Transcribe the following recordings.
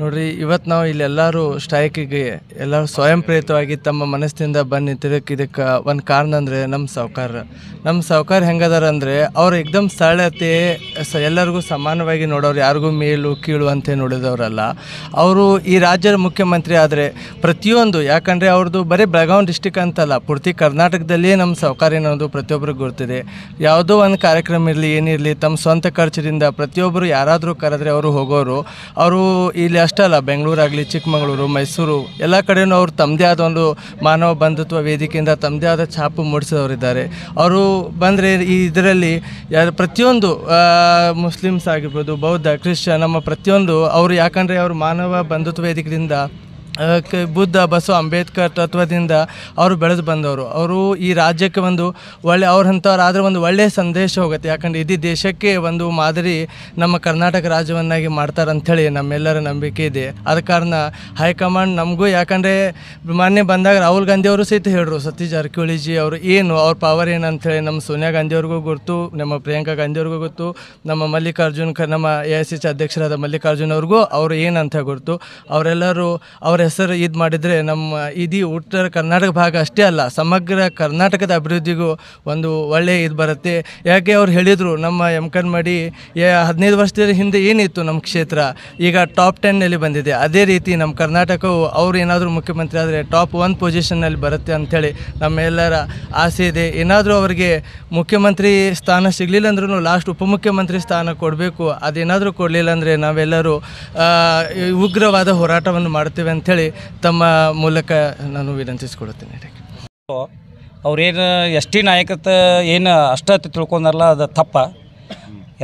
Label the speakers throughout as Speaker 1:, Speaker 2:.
Speaker 1: ನೋಡ್ರಿ ಇವತ್ತು ನಾವು ಇಲ್ಲೆಲ್ಲರೂ ಸ್ಟ್ರೈಕಿಗೆ ಎಲ್ಲರೂ ಸ್ವಯಂ ಪ್ರೇರಿತವಾಗಿ ತಮ್ಮ ಮನಸ್ಸಿನಿಂದ ಬಂದು ನಿಂತಿರೋಕೆ ಇದಕ್ಕೆ ಒಂದು ಕಾರಣ ಅಂದರೆ ನಮ್ಮ ಸಾವುಕಾರ ನಮ್ಮ ಸಾವುಕಾರ ಹೆಂಗದಾರ ಅಂದರೆ ಅವ್ರು ಏಕ್ದಮ್ ಸರಳತೆ ಎಲ್ಲರಿಗೂ ಸಮಾನವಾಗಿ ನೋಡೋರು ಯಾರಿಗೂ ಮೇಲು ಕೀಳು ಅಂತ ನೋಡಿದವ್ರಲ್ಲ ಅವರು ಈ ರಾಜ್ಯದ ಮುಖ್ಯಮಂತ್ರಿ ಆದರೆ ಪ್ರತಿಯೊಂದು ಯಾಕಂದರೆ ಅವ್ರದ್ದು ಬರೀ ಬೆಳಗಾವಿ ಡಿಸ್ಟಿಕ್ ಅಂತಲ್ಲ ಪೂರ್ತಿ ಕರ್ನಾಟಕದಲ್ಲಿಯೇ ನಮ್ಮ ಸಾವುಕಾರ ಅನ್ನೋದು ಪ್ರತಿಯೊಬ್ಬರಿಗೂ ಗೊತ್ತಿದೆ ಯಾವುದೋ ಒಂದು ಕಾರ್ಯಕ್ರಮ ಇರಲಿ ಏನಿರಲಿ ತಮ್ಮ ಸ್ವಂತ ಖರ್ಚಿನಿಂದ ಪ್ರತಿಯೊಬ್ಬರು ಯಾರಾದರೂ ಕರೆದ್ರೆ ಅವರು ಹೋಗೋರು ಅವರು ಇಲ್ಲಿ ಅಷ್ಟಲ್ಲ ಬೆಂಗಳೂರಾಗಲಿ ಚಿಕ್ಕಮಗಳೂರು ಮೈಸೂರು ಎಲ್ಲ ಕಡೆಯೂ ಅವರು ತಮ್ಮದೇ ಆದ ಒಂದು ಮಾನವ ಬಂಧುತ್ವ ವೇದಿಕೆಯಿಂದ ತಮ್ಮದೇ ಆದ ಛಾಪು ಮೂಡಿಸಿದವರಿದ್ದಾರೆ ಅವರು ಬಂದರೆ ಈ ಇದರಲ್ಲಿ ಪ್ರತಿಯೊಂದು ಮುಸ್ಲಿಮ್ಸ್ ಆಗಿರ್ಬೋದು ಬೌದ್ಧ ಕ್ರಿಶ್ಚನ್ ನಮ್ಮ ಪ್ರತಿಯೊಂದು ಅವರು ಯಾಕಂದರೆ ಅವರು ಮಾನವ ಬಂಧುತ್ವ ವೇದಿಕೆಯಿಂದ ಬುದ್ಧ ಬಸವ ಅಂಬೇಡ್ಕರ್ ತತ್ವದಿಂದ ಅವರು ಬೆಳೆದು ಬಂದವರು ಅವರು ಈ ರಾಜ್ಯಕ್ಕೆ ಒಂದು ಒಳ್ಳೆ ಆದರೆ ಒಂದು ಒಳ್ಳೆಯ ಸಂದೇಶ ಹೋಗುತ್ತೆ ಯಾಕಂದರೆ ಇಡೀ ದೇಶಕ್ಕೆ ಒಂದು ಮಾದರಿ ನಮ್ಮ ಕರ್ನಾಟಕ ರಾಜ್ಯವನ್ನಾಗಿ ಮಾಡ್ತಾರೆ ನಮ್ಮೆಲ್ಲರ ನಂಬಿಕೆ ಇದೆ ಆದ ಕಾರಣ ಹೈಕಮಾಂಡ್ ನಮಗೂ ಯಾಕಂದರೆ ಮಾನ್ಯ ಬಂದಾಗ ರಾಹುಲ್ ಗಾಂಧಿ ಅವರು ಸಹಿತ ಹೇಳರು ಸತೀಶ್ ಜಾರಕಿಹೊಳಿಜಿ ಅವರು ಏನು ಅವ್ರ ಪವರ್ ಏನು ಅಂಥೇಳಿ ನಮ್ಮ ಸೋನಿಯಾ ಗಾಂಧಿ ಅವ್ರಿಗೂ ಗೊತ್ತು ನಮ್ಮ ಪ್ರಿಯಾಂಕಾ ಗಾಂಧಿ ಅವ್ರಿಗೂ ಗೊತ್ತು ನಮ್ಮ ಮಲ್ಲಿಕಾರ್ಜುನ್ ನಮ್ಮ ಎ ಐ ಸಿ ಸಿ ಅಧ್ಯಕ್ಷರಾದ ಮಲ್ಲಿಕಾರ್ಜುನ್ ಅವ್ರಿಗೂ ಅವರು ಏನಂತ ಗೊತ್ತು ಅವರೆಲ್ಲರೂ ಅವರ ಹೆಸರು ಇದು ಮಾಡಿದರೆ ನಮ್ಮ ಇಡೀ ಉತ್ತರ ಕರ್ನಾಟಕ ಭಾಗ ಅಷ್ಟೇ ಅಲ್ಲ ಸಮಗ್ರ ಕರ್ನಾಟಕದ ಅಭಿವೃದ್ಧಿಗೂ ಒಂದು ಒಳ್ಳೆಯ ಇದು ಬರುತ್ತೆ ಯಾಕೆ ಅವ್ರು ಹೇಳಿದರು ನಮ್ಮ ಎಮ್ ಕನ್ ಹದಿನೈದು ವರ್ಷದ ಹಿಂದೆ ಏನಿತ್ತು ನಮ್ಮ ಕ್ಷೇತ್ರ ಈಗ ಟಾಪ್ ಟೆನ್ನಲ್ಲಿ ಬಂದಿದೆ ಅದೇ ರೀತಿ ನಮ್ಮ ಕರ್ನಾಟಕವು ಅವ್ರು ಏನಾದರೂ ಮುಖ್ಯಮಂತ್ರಿ ಆದರೆ ಟಾಪ್ ಒನ್ ಪೊಸಿಷನ್ನಲ್ಲಿ ಬರುತ್ತೆ ಅಂಥೇಳಿ ನಮ್ಮೆಲ್ಲರ ಆಸೆ ಇದೆ ಏನಾದರೂ ಅವರಿಗೆ ಮುಖ್ಯಮಂತ್ರಿ ಸ್ಥಾನ ಸಿಗಲಿಲ್ಲ ಅಂದ್ರೂ ಲಾಸ್ಟ್ ಉಪಮುಖ್ಯಮಂತ್ರಿ ಸ್ಥಾನ ಕೊಡಬೇಕು ಅದೇನಾದರೂ ಕೊಡಲಿಲ್ಲ ಅಂದರೆ ನಾವೆಲ್ಲರೂ ಉಗ್ರವಾದ ಹೋರಾಟವನ್ನು ಮಾಡ್ತೇವೆ ಅಂತ ಅಂಥೇಳಿ ತಮ್ಮ ಮೂಲಕ ನಾನು ವಿನಂತಿಸ್ಕೊಳ್ತೀನಿ
Speaker 2: ಅವ್ರೇನು ಟಿ ನಾಯಕತ್ವ ಏನು ಅಷ್ಟು ತಿಳ್ಕೊಂಡಾರಲ್ಲ ಅದು ತಪ್ಪ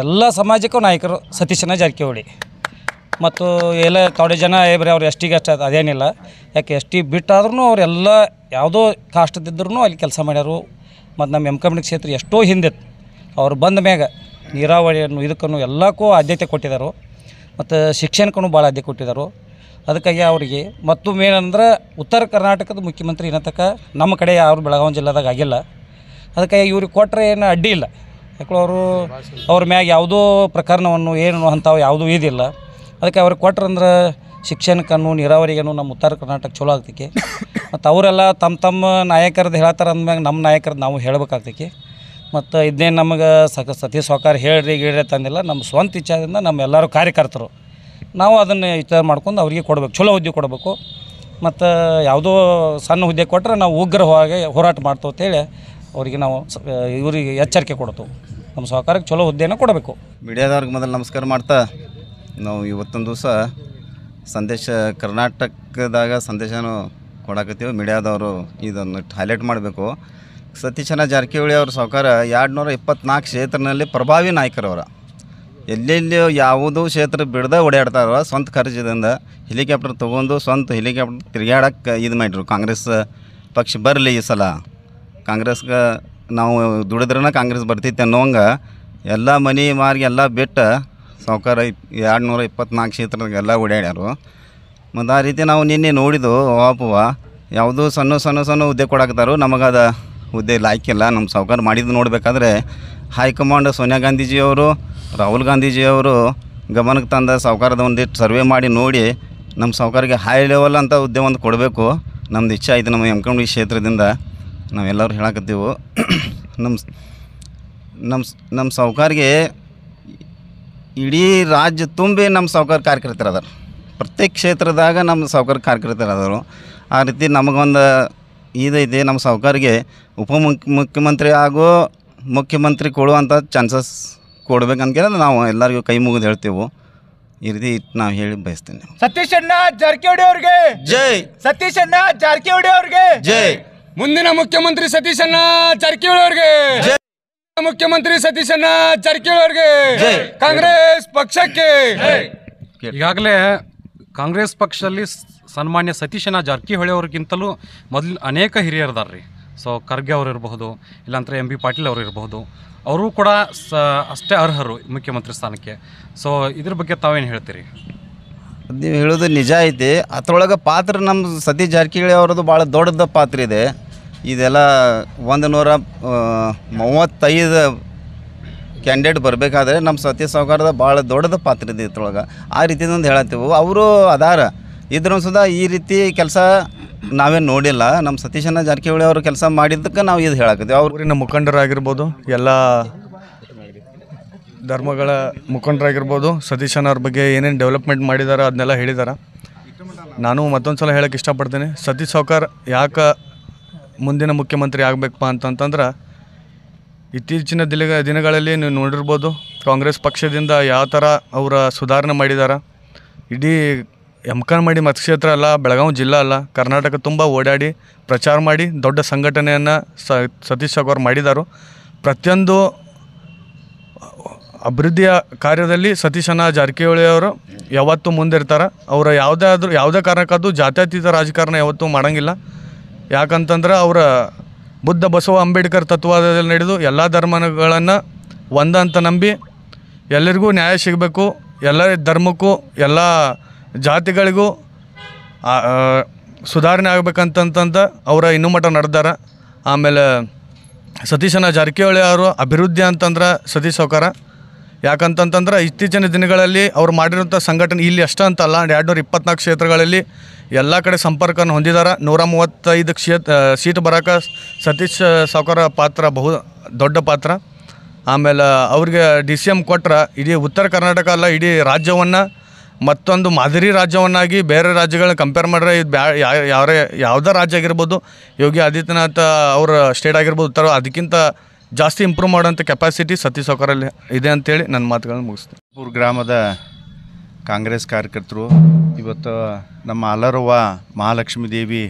Speaker 2: ಎಲ್ಲ ಸಮಾಜಕ್ಕೂ ನಾಯಕರು ಸತೀಶನ ಜಾರಕಿಹೊಳಿ ಮತ್ತು ಎಲ್ಲ ತೊಡೆ ಜನ ಏಬ್ರಿ ಅವ್ರು ಎಷ್ಟಿಗೆ ಅಷ್ಟು ಅದೇನಿಲ್ಲ ಯಾಕೆ ಎಷ್ಟಿ ಬಿಟ್ಟಾದ್ರೂ ಅವರೆಲ್ಲ ಯಾವುದೋ ಕಾಷ್ಟದಿದ್ದರೂ ಅಲ್ಲಿ ಕೆಲಸ ಮಾಡ್ಯಾರು ಮತ್ತು ನಮ್ಮ ಎಮ್ ಕಮ್ಯುನಿಟಿ ಕ್ಷೇತ್ರ ಎಷ್ಟೋ ಹಿಂದಿತ್ತು ಅವ್ರು ಬಂದ ಮ್ಯಾಗ ನೀರಾವರಿಯನ್ನು ಇದಕ್ಕೂ ಎಲ್ಲಕ್ಕೂ ಆದ್ಯತೆ ಕೊಟ್ಟಿದ್ದಾರೆ ಮತ್ತು ಶಿಕ್ಷಣಕ್ಕೂ ಭಾಳ ಆದ್ಯತೆ ಕೊಟ್ಟಿದ್ದಾರೆ ಅದಕ್ಕಾಗಿ ಅವರಿಗೆ ಮತ್ತೊಮ್ಮೆ ಏನಂದ್ರೆ ಉತ್ತರ ಕರ್ನಾಟಕದ ಮುಖ್ಯಮಂತ್ರಿ ಏನತಕ್ಕ ನಮ್ಮ ಕಡೆ ಯಾರು ಬೆಳಗಾವಿ ಜಿಲ್ಲೆದಾಗ ಆಗಿಲ್ಲ ಅದಕ್ಕಾಗಿ ಇವ್ರಿಗೆ ಕೊಟ್ಟರೆ ಏನು ಅಡ್ಡಿ ಇಲ್ಲ ಯಾಕೆ ಅವರು ಅವ್ರ ಮ್ಯಾಗ ಯಾವುದೋ ಪ್ರಕರಣವನ್ನು ಏನು ಅಂಥವು ಯಾವುದೂ ಇದಿಲ್ಲ ಅದಕ್ಕೆ ಅವ್ರಿಗೆ ಕೊಟ್ರಂದ್ರೆ ಶಿಕ್ಷಣಕ್ಕನ್ನು ನೀರಾವರಿಗನ್ನು ನಮ್ಮ ಉತ್ತರ ಕರ್ನಾಟಕ ಚಲೋ ಆಗ್ತೈತಿ ಮತ್ತು ಅವರೆಲ್ಲ ತಮ್ಮ ತಮ್ಮ ನಾಯಕರದ್ದು ಹೇಳತ್ತಾರ ಅಂದಮ್ಯಾಗ ನಮ್ಮ ನಾಯಕರದ್ದು ನಾವು ಹೇಳಬೇಕಾಗ್ತೈತಿ ಮತ್ತು ಇದನ್ನೇ ನಮಗೆ ಸಕ ಸತೀಶ್ ಸಹಕಾರ ಹೇಳ್ರಿ ಗೀಳ್ರಿ ತಂದಿಲ್ಲ ನಮ್ಮ ಸ್ವಂತ ಇಚ್ಛಾದಿಂದ ನಮ್ಮೆಲ್ಲರೂ ಕಾರ್ಯಕರ್ತರು ನಾವು ಅದನ್ನು ವಿಚಾರ ಮಾಡ್ಕೊಂಡು ಅವರಿಗೆ ಕೊಡಬೇಕು ಚಲೋ ಹುದ್ದೆ ಕೊಡಬೇಕು ಮತ್ತು ಯಾವುದೋ ಸಣ್ಣ ಹುದ್ದೆ ಕೊಟ್ಟರೆ ನಾವು ಉಗ್ರ ಹೋಗಿ ಹೋರಾಟ ಮಾಡ್ತೇವೆ ಅಂತೇಳಿ ಅವರಿಗೆ ನಾವು ಇವರಿಗೆ ಎಚ್ಚರಿಕೆ ಕೊಡ್ತೇವೆ ನಮ್ಮ ಸಹಕಾರಕ್ಕೆ ಚಲೋ ಹುದ್ದೆಯನ್ನು ಕೊಡಬೇಕು
Speaker 3: ಮೀಡಿಯಾದವ್ರಿಗೆ ಮೊದಲು ನಮಸ್ಕಾರ ಮಾಡ್ತಾ ನಾವು ಇವತ್ತೊಂದು ದಿವಸ ಸಂದೇಶ ಕರ್ನಾಟಕದಾಗ ಸಂದೇಶನೂ ಕೊಡಾಕತ್ತೀವಿ ಮೀಡಿಯಾದವರು ಇದನ್ನು ಹೈಲೈಟ್ ಮಾಡಬೇಕು ಸತೀಶನ ಜಾರಕಿಹೊಳಿ ಅವ್ರ ಸಹಕಾರ ಎರಡು ನೂರ ಇಪ್ಪತ್ನಾಲ್ಕು ಕ್ಷೇತ್ರದಲ್ಲಿ ಪ್ರಭಾವಿ ನಾಯಕರವರು ಎಲ್ಲೆಲ್ಲಿ ಯಾವುದೂ ಕ್ಷೇತ್ರ ಬಿಡದೆ ಓಡಾಡ್ತಾರ ಸ್ವಂತ ಖರ್ಚಿದಿಂದ ಹೆಲಿಕಾಪ್ಟರ್ ತೊಗೊಂಡು ಸ್ವಂತ ಹೆಲಿಕಾಪ್ಟರ್ ತಿರುಗಾಡಕ್ಕೆ ಇದು ಮಾಡಿರು ಕಾಂಗ್ರೆಸ್ ಪಕ್ಷ ಬರಲಿ ಈ ಸಲ ಕಾಂಗ್ರೆಸ್ಗೆ ನಾವು ದುಡಿದ್ರೆ ಕಾಂಗ್ರೆಸ್ ಬರ್ತೈತೆ ಅನ್ನೋಂಗೆ ಎಲ್ಲ ಮನೆ ಮಾರ್ಗೆ ಎಲ್ಲ ಬಿಟ್ಟು ಸಾವುಕಾರ ಎರಡು ನೂರ ಇಪ್ಪತ್ನಾಲ್ಕು ಕ್ಷೇತ್ರದಾಗೆಲ್ಲ ಓಡಾಡ್ಯಾರು ಮತ್ತು ಆ ರೀತಿ ನಾವು ನಿನ್ನೆ ನೋಡಿದ್ದು ಓಪುವ ಯಾವುದೂ ಸಣ್ಣ ಸಣ್ಣ ಸಣ್ಣ ಹುದ್ದೆ ನಮಗೆ ನಮಗದ ಹುದ್ದೆ ಲಾಯ್ಕಿಲ್ಲ ನಮ್ಮ ಸಾವುಕಾರ ಮಾಡಿದ್ದು ನೋಡಬೇಕಾದ್ರೆ ಹೈಕಮಾಂಡ್ ಸೋನಿಯಾ ಗಾಂಧೀಜಿಯವರು ರಾಹುಲ್ ಗಾಂಧೀಜಿಯವರು ಗಮನಕ್ಕೆ ತಂದ ಸಾಹುಕಾರದ ಒಂದಿಷ್ಟು ಸರ್ವೆ ಮಾಡಿ ನೋಡಿ ನಮ್ಮ ಸಾಹುಕಾರಿಗೆ ಹೈ ಲೆವೆಲ್ ಅಂತ ಉದ್ಯಮ ಒಂದು ಕೊಡಬೇಕು ನಮ್ದು ಇಚ್ಛೆ ಐತೆ ನಮ್ಮ ಎಮ್ ಕ್ಷೇತ್ರದಿಂದ ನಾವೆಲ್ಲರೂ ಹೇಳಕತ್ತೀವು ನಮ್ಮ ನಮ್ಮ ನಮ್ಮ ಸಾಹುಕಾರಿಗೆ ಇಡೀ ರಾಜ್ಯ ತುಂಬಿ ನಮ್ಮ ಸಾಹುಕಾರ ಕಾರ್ಯಕರ್ತರದಾರ ಪ್ರತ್ಯೇಕ ಕ್ಷೇತ್ರದಾಗ ನಮ್ಮ ಸಾಹುಕಾರ ಕಾರ್ಯಕರ್ತರದಾರು ಆ ರೀತಿ ನಮಗೊಂದು ಇದೈತಿ ನಮ್ಮ ಸಾಹುಕಾರಿಗೆ ಉಪ ಮುಖ್ಯಮಂತ್ರಿ ಆಗೋ ಮುಖ್ಯಮಂತ್ರಿ ಕೊಡುವಂಥ ಚಾನ್ಸಸ್ ಕೊಡ್ಬೇಕಂತ ನಾವು ಎಲ್ಲರಿಗೂ ಕೈ ಮುಗಿದು ಹೇಳ್ತೇವೆ ಈ ರೀತಿ
Speaker 4: ನಾವು ಹೇಳಿ ಬಯಸ್ತೇನೆ ಸತೀಶ್ ಅಣ್ಣ ಜಾರಕಿಹೊಳಿ ಅವ್ರಿಗೆ ಜೈ ಸತೀಶ್ ಅಣ್ಣ ಜಾರಕಿಹೊಳಿ ಅವ್ರಿಗೆ ಜೈ ಮುಂದಿನ ಮುಖ್ಯಮಂತ್ರಿ ಸತೀಶ್ ಅಣ್ಣ ಜಾರಕಿಹೊಳಿ ಮುಖ್ಯಮಂತ್ರಿ ಸತೀಶ್ ಅಣ್ಣ ಜಾರಕಿಹೊಳಿ ಕಾಂಗ್ರೆಸ್ ಪಕ್ಷಕ್ಕೆ
Speaker 2: ಈಗಾಗಲೇ ಕಾಂಗ್ರೆಸ್ ಪಕ್ಷದಲ್ಲಿ ಸನ್ಮಾನ್ಯ ಸತೀಶ್ ಅಣ್ಣ ಜಾರಕಿಹೊಳಿ ಅವ್ರಿಗಿಂತಲೂ ಮೊದಲು ಅನೇಕ ರೀ ಸೊ ಖರ್ಗೆ ಅವರು ಇರಬಹುದು ಇಲ್ಲಾಂದರೆ ಎಂ ಬಿ ಪಾಟೀಲ್ ಅವರು ಇರಬಹುದು ಅವರು ಕೂಡ ಸ ಅಷ್ಟೇ ಅರ್ಹರು ಮುಖ್ಯಮಂತ್ರಿ ಸ್ಥಾನಕ್ಕೆ ಸೊ ಇದ್ರ ಬಗ್ಗೆ ತಾವೇನು ಹೇಳ್ತೀರಿ
Speaker 3: ನೀವು ಹೇಳೋದು ನಿಜ ಐತಿ ಅದರೊಳಗೆ ಪಾತ್ರ ನಮ್ಮ ಸತೀಶ್ ಜಾರಕಿಹೊಳಿ ಅವ್ರದ್ದು ಭಾಳ ದೊಡ್ಡದ ಪಾತ್ರ ಇದೆ ಇದೆಲ್ಲ ಒಂದು ನೂರ ಮೂವತ್ತೈದು ಕ್ಯಾಂಡಿಡೇಟ್ ಬರಬೇಕಾದ್ರೆ ನಮ್ಮ ಸತ್ಯ ಸಾವುಕಾರದ ಭಾಳ ದೊಡ್ಡದ ಪಾತ್ರ ಇದೆ ಇದ್ರೊಳಗೆ ಆ ರೀತಿಯಿಂದ ಹೇಳತ್ತೀವು ಅವರು ಅದಾರ ಇದ್ರೂ ಸುದ ಈ ರೀತಿ ಕೆಲಸ ನಾವೇನು ನೋಡಿಲ್ಲ
Speaker 5: ನಮ್ಮ ಸತೀಶನ ಜಾರಕಿಹೊಳಿ ಅವರು ಕೆಲಸ ಮಾಡಿದ್ದಕ್ಕೆ ನಾವು ಇದು ಹೇಳಕತ್ತೀವಿ ಊರಿನ ಮುಖಂಡರಾಗಿರ್ಬೋದು ಎಲ್ಲ ಧರ್ಮಗಳ ಮುಖಂಡರಾಗಿರ್ಬೋದು ಸತೀಶನವ್ರ ಬಗ್ಗೆ ಏನೇನು ಡೆವಲಪ್ಮೆಂಟ್ ಮಾಡಿದಾರ ಅದನ್ನೆಲ್ಲ ಹೇಳಿದಾರ ನಾನು ಮತ್ತೊಂದು ಸಲ ಹೇಳಕ್ಕೆ ಇಷ್ಟಪಡ್ತೀನಿ ಸತೀಶ್ ಸಾವ್ಕಾರ್ ಯಾಕೆ ಮುಂದಿನ ಮುಖ್ಯಮಂತ್ರಿ ಆಗಬೇಕಪ್ಪ ಅಂತಂತಂದ್ರೆ ಇತ್ತೀಚಿನ ದಿನ ದಿನಗಳಲ್ಲಿ ನೀವು ನೋಡಿರ್ಬೋದು ಕಾಂಗ್ರೆಸ್ ಪಕ್ಷದಿಂದ ಯಾವ ಥರ ಅವರ ಸುಧಾರಣೆ ಮಾಡಿದಾರ ಇಡೀ ಎಮ್ ಕಾನ್ ಮಾಡಿ ಮತಕ್ಷೇತ್ರ ಅಲ್ಲ ಬೆಳಗಾವಿ ಜಿಲ್ಲಾ ಅಲ್ಲ ಕರ್ನಾಟಕ ತುಂಬ ಓಡಾಡಿ ಪ್ರಚಾರ ಮಾಡಿ ದೊಡ್ಡ ಸಂಘಟನೆಯನ್ನು ಸತೀಶ್ ಅವರು ಮಾಡಿದರು ಪ್ರತಿಯೊಂದು ಅಭಿವೃದ್ಧಿಯ ಕಾರ್ಯದಲ್ಲಿ ಸತೀಶನ ಜಾರಕಿಹೊಳಿ ಅವರು ಯಾವತ್ತೂ ಮುಂದಿರ್ತಾರೆ ಅವರ ಯಾವುದೇ ಆದರೂ ಯಾವುದೇ ಕಾರಣಕ್ಕಾದರೂ ಜಾತ್ಯತೀತ ರಾಜಕಾರಣ ಯಾವತ್ತೂ ಮಾಡೋಂಗಿಲ್ಲ ಯಾಕಂತಂದ್ರೆ ಅವರ ಬುದ್ಧ ಬಸವ ಅಂಬೇಡ್ಕರ್ ತತ್ವಾದಲ್ಲಿ ನಡೆದು ಎಲ್ಲ ಧರ್ಮಗಳನ್ನು ಒಂದಂತ ನಂಬಿ ಎಲ್ಲರಿಗೂ ನ್ಯಾಯ ಸಿಗಬೇಕು ಎಲ್ಲ ಧರ್ಮಕ್ಕೂ ಎಲ್ಲ ಜಾತಿಗಳಿಗೂ ಸುಧಾರಣೆ ಆಗ್ಬೇಕಂತಂತಂದು ಅವರ ಇನ್ನೂ ಮಠ ನಡೆದಾರ ಆಮೇಲೆ ಸತೀಶನ ಜಾರಕಿಹೊಳಿ ಅವರು ಅಭಿವೃದ್ಧಿ ಅಂತಂದ್ರೆ ಸತೀಶ್ ಸಾವ್ಕಾರ ಯಾಕಂತಂತಂದ್ರೆ ಇತ್ತೀಚಿನ ದಿನಗಳಲ್ಲಿ ಅವ್ರು ಮಾಡಿರುವಂಥ ಸಂಘಟನೆ ಇಲ್ಲಿ ಅಷ್ಟೇ ಅಂತಲ್ಲ ಎರಡು ನೂರ ಇಪ್ಪತ್ನಾಲ್ಕು ಕ್ಷೇತ್ರಗಳಲ್ಲಿ ಎಲ್ಲ ಕಡೆ ಸಂಪರ್ಕವನ್ನು ಹೊಂದಿದ್ದಾರೆ ನೂರ ಮೂವತ್ತೈದು ಕ್ಷೇತ್ರ ಸೀಟ್ ಬರೋಕೆ ಸತೀಶ್ ಸಾವ್ಕಾರ ಪಾತ್ರ ಬಹು ದೊಡ್ಡ ಪಾತ್ರ ಆಮೇಲೆ ಅವ್ರಿಗೆ ಡಿ ಸಿ ಎಮ್ ಕೊಟ್ರೆ ಇಡೀ ಉತ್ತರ ಕರ್ನಾಟಕ ಅಲ್ಲ ಇಡೀ ರಾಜ್ಯವನ್ನು ಮತ್ತೊಂದು ಮಾದರಿ ರಾಜ್ಯವನ್ನಾಗಿ ಬೇರೆ ರಾಜ್ಯಗಳನ್ನ ಕಂಪೇರ್ ಮಾಡಿದ್ರೆ ಇದು ಬ್ಯಾ ಯಾರೇ ಯಾವುದೇ ರಾಜ್ಯ ಆಗಿರ್ಬೋದು ಯೋಗಿ ಆದಿತ್ಯನಾಥ ಅವರ ಸ್ಟೇಟ್ ಆಗಿರ್ಬೋದು ಉತ್ತರ ಅದಕ್ಕಿಂತ ಜಾಸ್ತಿ ಇಂಪ್ರೂವ್ ಮಾಡೋಂಥ ಕೆಪಾಸಿಟಿ
Speaker 6: ಸತೀಶ್ ಸೌಕರಲ್ಲಿ ಇದೆ ಅಂತೇಳಿ ನನ್ನ ಮಾತುಗಳನ್ನ ಮುಗಿಸ್ತೀನಿ ಪೂರ್ ಗ್ರಾಮದ ಕಾಂಗ್ರೆಸ್ ಕಾರ್ಯಕರ್ತರು ಇವತ್ತು ನಮ್ಮ ಅಲರುವ ಮಹಾಲಕ್ಷ್ಮೀ ದೇವಿ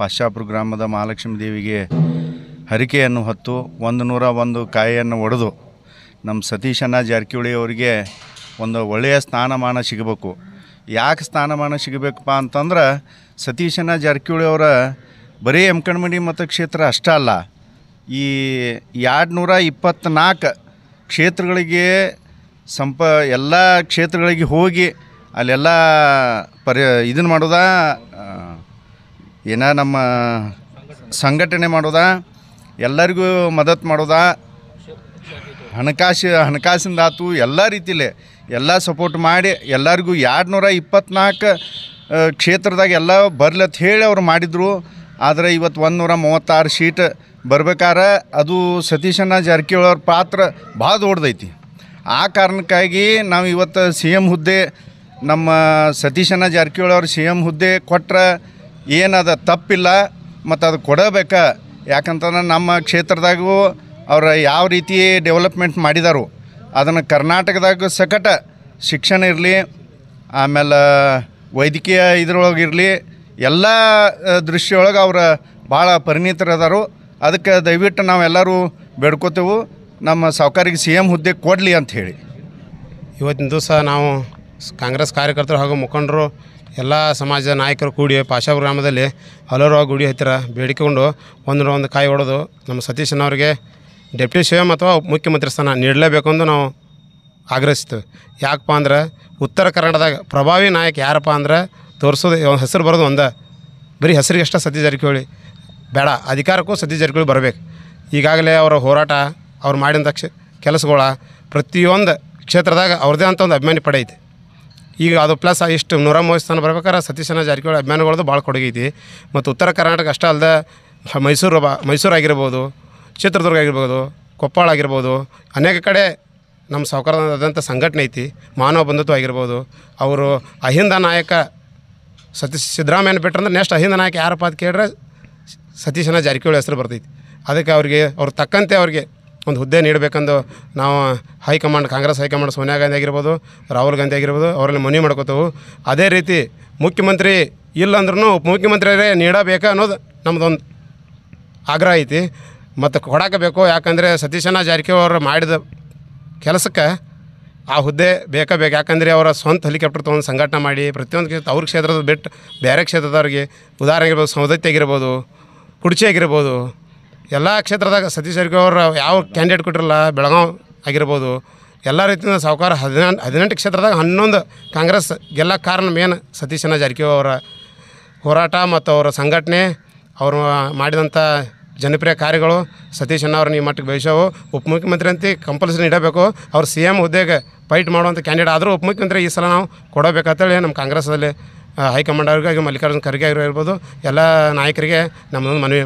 Speaker 6: ಪಾಶ್ಚಾಪುರ ಗ್ರಾಮದ ಮಹಾಲಕ್ಷ್ಮೀ ದೇವಿಗೆ ಹರಿಕೆಯನ್ನು ಹೊತ್ತು ಒಂದು ನೂರ ಒಂದು ಕಾಯಿಯನ್ನು ಒಡೆದು ನಮ್ಮ ಸತೀಶಣ್ಣ ಜಾರಕಿಹೊಳಿ ಅವರಿಗೆ ಒಂದು ಒಳ್ಳೆಯ ಸ್ಥಾನಮಾನ ಸಿಗಬೇಕು ಯಾಕೆ ಸ್ಥಾನಮಾನ ಸಿಗಬೇಕಪ್ಪ ಅಂತಂದ್ರೆ ಸತೀಶನ ಜಾರಕಿಹೊಳಿ ಅವರ ಬರೀ ಮತ್ತು ಕ್ಷೇತ್ರ ಅಷ್ಟೇ ಅಲ್ಲ ಈ ನೂರ ಇಪ್ಪತ್ತ್ನಾಲ್ಕು ಕ್ಷೇತ್ರಗಳಿಗೆ ಸಂಪ ಎಲ್ಲ ಕ್ಷೇತ್ರಗಳಿಗೆ ಹೋಗಿ ಅಲ್ಲೆಲ್ಲ ಪರಿ ಇದನ್ನು ಮಾಡೋದ ಏನ ನಮ್ಮ ಸಂಘಟನೆ ಮಾಡೋದ ಎಲ್ಲರಿಗೂ ಮದತ್ ಮಾಡೋದ ಹಣಕಾಸು ಹಣಕಾಸಿಂದಾತು ಎಲ್ಲ ರೀತಿಯಲ್ಲೇ ಎಲ್ಲ ಸಪೋರ್ಟ್ ಮಾಡಿ ಎಲ್ಲರಿಗೂ ಎರಡು ನೂರ ಇಪ್ಪತ್ನಾಲ್ಕು ಕ್ಷೇತ್ರದಾಗ ಎಲ್ಲ ಬರ್ಲತ್ತ ಹೇಳಿ ಅವ್ರು ಮಾಡಿದರು ಆದರೆ ಇವತ್ತು ಒಂದು ನೂರ ಮೂವತ್ತಾರು ಸೀಟ್ ಬರ್ಬೇಕಾರೆ ಅದು ಸತೀಶಣ್ಣ ಜಾರಕಿಹೊಳಿ ಪಾತ್ರ ಭಾಳ ದೊಡ್ಡದೈತಿ ಆ ಕಾರಣಕ್ಕಾಗಿ ನಾವು ಇವತ್ತು ಸಿ ಎಮ್ ಹುದ್ದೆ ನಮ್ಮ ಸತೀಶಣ್ಣ ಜಾರಕಿಹೊಳಿ ಸಿ ಎಮ್ ಹುದ್ದೆ ಕೊಟ್ರೆ ಏನದ ತಪ್ಪಿಲ್ಲ ಮತ್ತು ಅದು ಕೊಡಬೇಕಾ ಯಾಕಂತಂದ್ರೆ ನಮ್ಮ ಕ್ಷೇತ್ರದಾಗೂ ಅವರು ಯಾವ ರೀತಿ ಡೆವಲಪ್ಮೆಂಟ್ ಮಾಡಿದಾರೋ ಅದನ್ನು ಕರ್ನಾಟಕದಾಗ ಸಕಟ ಶಿಕ್ಷಣ ಇರಲಿ ಆಮೇಲೆ ವೈದ್ಯಕೀಯ ಇದ್ರೊಳಗೆ ಇರಲಿ ಎಲ್ಲ ದೃಶ್ಯೊಳಗೆ ಅವರು ಭಾಳ ಪರಿಣಿತರದಾರು ಅದಕ್ಕೆ ದಯವಿಟ್ಟು ನಾವೆಲ್ಲರೂ ಬೇಡ್ಕೋತೇವೆ ನಮ್ಮ ಸಾವುಕಾರಿಗೆ
Speaker 4: ಸಿ ಎಮ್ ಹುದ್ದೆ ಕೊಡಲಿ ಅಂತ ಹೇಳಿ ಇವತ್ತಿನ ದಿವಸ ನಾವು ಕಾಂಗ್ರೆಸ್ ಕಾರ್ಯಕರ್ತರು ಹಾಗೂ ಮುಖಂಡರು ಎಲ್ಲ ಸಮಾಜದ ನಾಯಕರು ಕೂಡಿ ಪಾಶಾ ಗ್ರಾಮದಲ್ಲಿ ಹಲವರು ಗುಡಿ ಹತ್ತಿರ ಬೇಡಿಕೊಂಡು ಒಂದರ ಒಂದು ಕಾಯಿ ಹೊಡೆದು ನಮ್ಮ ಸತೀಶನವ್ರಿಗೆ ಡೆಪ್ಯೂಟಿ ಎಮ್ ಅಥವಾ ಮುಖ್ಯಮಂತ್ರಿ ಸ್ಥಾನ ನೀಡಲೇಬೇಕು ನೀಡಲೇಬೇಕೆಂದು ನಾವು ಆಗ್ರಹಿಸ್ತೇವೆ ಯಾಕಪ್ಪ ಅಂದ್ರೆ ಉತ್ತರ ಕರ್ನಾಟಕದಾಗ ಪ್ರಭಾವಿ ನಾಯಕ ಯಾರಪ್ಪ ಅಂದ್ರೆ ತೋರಿಸೋದು ಹೆಸರು ಬರೋದು ಒಂದ ಬರೀ ಹೆಸರಿಗಷ್ಟೇ ಸದ್ಯ ಜಾರಕಿಹೊಳಿ ಬೇಡ ಅಧಿಕಾರಕ್ಕೂ ಸದ್ಯ ಜರ್ಕೊಳ್ಳಿ ಬರಬೇಕು ಈಗಾಗಲೇ ಅವರ ಹೋರಾಟ ಅವ್ರು ಮಾಡಿದಂಥ ಕ್ಷ ಕೆಲಸಗಳ ಪ್ರತಿಯೊಂದು ಕ್ಷೇತ್ರದಾಗ ಅವ್ರದೇ ಅಂತ ಒಂದು ಅಭಿಮಾನಿ ಪಡೆ ಈಗ ಅದು ಪ್ಲಸ್ ಇಷ್ಟು ನೂರ ಮೂವತ್ತು ಸ್ಥಾನ ಬರ್ಬೇಕಾದ್ರೆ ಸತೀಶನ ಜಾರಕಿಹೊಳಿ ಅಭಿಮಾನಿಗಳದ್ದು ಭಾಳ ಕೊಡುಗೆ ಐತಿ ಮತ್ತು ಉತ್ತರ ಕರ್ನಾಟಕ ಅಷ್ಟೇ ಅಲ್ಲದೆ ಮೈಸೂರು ಬ ಮೈಸೂರು ಆಗಿರ್ಬೋದು ಚಿತ್ರದುರ್ಗ ಆಗಿರ್ಬೋದು ಕೊಪ್ಪಳ ಆಗಿರ್ಬೋದು ಅನೇಕ ಕಡೆ ನಮ್ಮ ಸಹಕಾರದಂಥ ಸಂಘಟನೆ ಐತಿ ಮಾನವ ಬಂಧುತ್ವ ಆಗಿರ್ಬೋದು ಅವರು ಅಹಿಂದ ನಾಯಕ ಸತೀಶ್ ಸಿದ್ದರಾಮಯ್ಯನ ಬಿಟ್ಟರೆ ನೆಕ್ಸ್ಟ್ ಅಹಿಂದ ನಾಯಕ ಯಾರಪ್ಪ ಅದು ಕೇಳಿದ್ರೆ ಸತೀಶನ ಜಾರಕಿಹೊಳಿ ಹೆಸರು ಬರ್ತೈತಿ ಅದಕ್ಕೆ ಅವರಿಗೆ ಅವ್ರು ತಕ್ಕಂತೆ ಅವ್ರಿಗೆ ಒಂದು ಹುದ್ದೆ ನೀಡಬೇಕೆಂದು ನಾವು ಹೈಕಮಾಂಡ್ ಕಾಂಗ್ರೆಸ್ ಹೈಕಮಾಂಡ್ ಸೋನಿಯಾ ಗಾಂಧಿ ಆಗಿರ್ಬೋದು ರಾಹುಲ್ ಗಾಂಧಿ ಆಗಿರ್ಬೋದು ಅವರಲ್ಲಿ ಮನವಿ ಮಾಡ್ಕೋತೇವೆ ಅದೇ ರೀತಿ ಮುಖ್ಯಮಂತ್ರಿ ಇಲ್ಲಂದ್ರೂ ಅಂದ್ರೂ ಉಪಮುಖ್ಯಮಂತ್ರಿಯರೇ ನೀಡಬೇಕು ಅನ್ನೋದು ನಮ್ಮದೊಂದು ಆಗ್ರಹ ಐತಿ ಮತ್ತು ಕೊಡಾಕಬೇಕು ಯಾಕಂದರೆ ಸತೀಶನ ಜಾರಕಿಹೊಳಿ ಮಾಡಿದ ಕೆಲಸಕ್ಕೆ ಆ ಹುದ್ದೆ ಬೇಕೇ ಬೇಕು ಯಾಕಂದರೆ ಅವರ ಸ್ವಂತ ಹೆಲಿಕಾಪ್ಟರ್ ತೊಗೊಂಡು ಸಂಘಟನೆ ಮಾಡಿ ಪ್ರತಿಯೊಂದು ಕ್ಷೇತ್ರ ಅವ್ರ ಕ್ಷೇತ್ರದ ಬಿಟ್ಟು ಬೇರೆ ಕ್ಷೇತ್ರದವ್ರಿಗೆ ಆಗಿರ್ಬೋದು ಸೌದತ್ತಿ ಆಗಿರ್ಬೋದು ಕುಡ್ಚಿ ಆಗಿರ್ಬೋದು ಎಲ್ಲ ಕ್ಷೇತ್ರದಾಗ ಸತೀಶ್ ಜಾರಕಿಹೊಳಿ ಯಾವ ಕ್ಯಾಂಡಿಡೇಟ್ ಕೊಟ್ಟಿರಲ್ಲ ಬೆಳಗಾವ್ ಆಗಿರ್ಬೋದು ಎಲ್ಲ ರೀತಿಯಿಂದ ಸಾವುಕಾರ ಹದಿನೆಂಟು ಹದಿನೆಂಟು ಕ್ಷೇತ್ರದಾಗ ಹನ್ನೊಂದು ಕಾಂಗ್ರೆಸ್ ಗೆಲ್ಲ ಕಾರಣ ಮೇನ್ ಸತೀಶನ ಜಾರಕಿಹೊಳಿ ಅವರ ಹೋರಾಟ ಮತ್ತು ಅವರ ಸಂಘಟನೆ ಅವರು ಮಾಡಿದಂಥ ಜನಪ್ರಿಯ ಕಾರ್ಯಗಳು ಸತೀಶ್ ಅಣ್ಣ ಅವ್ರನ್ನ ಈ ಮಟ್ಟಿಗೆ ಬಯಸೋವು ಉಪಮುಖ್ಯಮಂತ್ರಿ ಅಂತ ಕಂಪಲ್ಸರಿ ಇಡಬೇಕು ಅವ್ರು ಸಿ ಎಮ್ ಹುದ್ದೆಗೆ ಫೈಟ್ ಮಾಡುವಂಥ ಕ್ಯಾಂಡಿಡೇಟ್ ಆದರೂ ಉಪಮುಖ್ಯಮಂತ್ರಿ ಈ ಸಲ ನಾವು ಕೊಡಬೇಕಂತೇಳಿ ನಮ್ಮ ಕಾಂಗ್ರೆಸ್ಸಲ್ಲಿ ಹೈಕಮಾಂಡ್ ಅವ್ರಿಗಾಗಿ ಮಲ್ಲಿಕಾರ್ಜುನ ಖರ್ಗೆ ಆಗಿರೋ ಇರ್ಬೋದು ಎಲ್ಲ ನಾಯಕರಿಗೆ ನಮ್ಮದೊಂದು ಮನವಿ